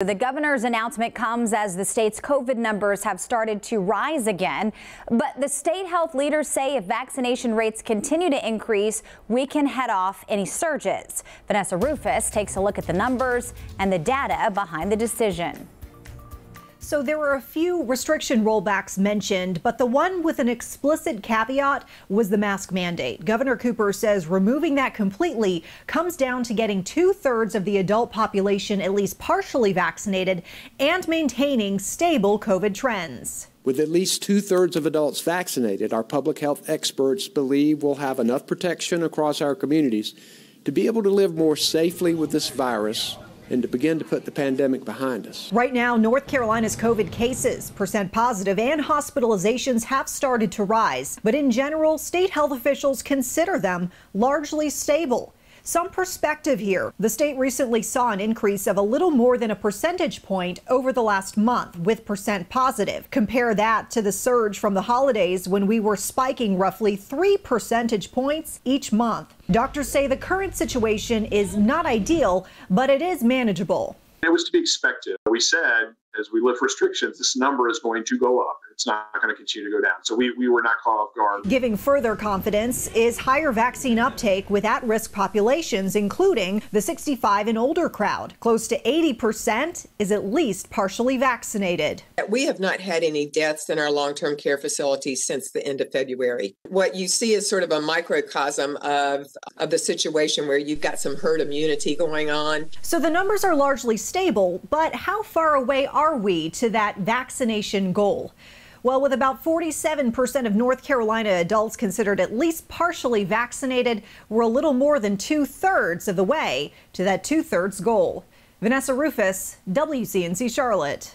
The governor's announcement comes as the state's COVID numbers have started to rise again. But the state health leaders say if vaccination rates continue to increase, we can head off any surges. Vanessa Rufus takes a look at the numbers and the data behind the decision. So there were a few restriction rollbacks mentioned, but the one with an explicit caveat was the mask mandate. Governor Cooper says removing that completely comes down to getting two thirds of the adult population at least partially vaccinated and maintaining stable COVID trends. With at least two thirds of adults vaccinated, our public health experts believe we'll have enough protection across our communities to be able to live more safely with this virus and to begin to put the pandemic behind us. Right now, North Carolina's COVID cases, percent positive, and hospitalizations have started to rise. But in general, state health officials consider them largely stable some perspective here. The state recently saw an increase of a little more than a percentage point over the last month with percent positive. Compare that to the surge from the holidays when we were spiking roughly three percentage points each month. Doctors say the current situation is not ideal, but it is manageable. It was to be expected. We said as we lift restrictions, this number is going to go up it's not going to continue to go down. So we, we were not caught off guard. Giving further confidence is higher vaccine uptake with at risk populations, including the 65 and older crowd. Close to 80% is at least partially vaccinated. We have not had any deaths in our long term care facilities since the end of February. What you see is sort of a microcosm of, of the situation where you've got some herd immunity going on. So the numbers are largely stable, but how far away are we to that vaccination goal? Well, with about 47% of North Carolina adults considered at least partially vaccinated, we're a little more than two thirds of the way to that two thirds goal. Vanessa Rufus, WCNC Charlotte.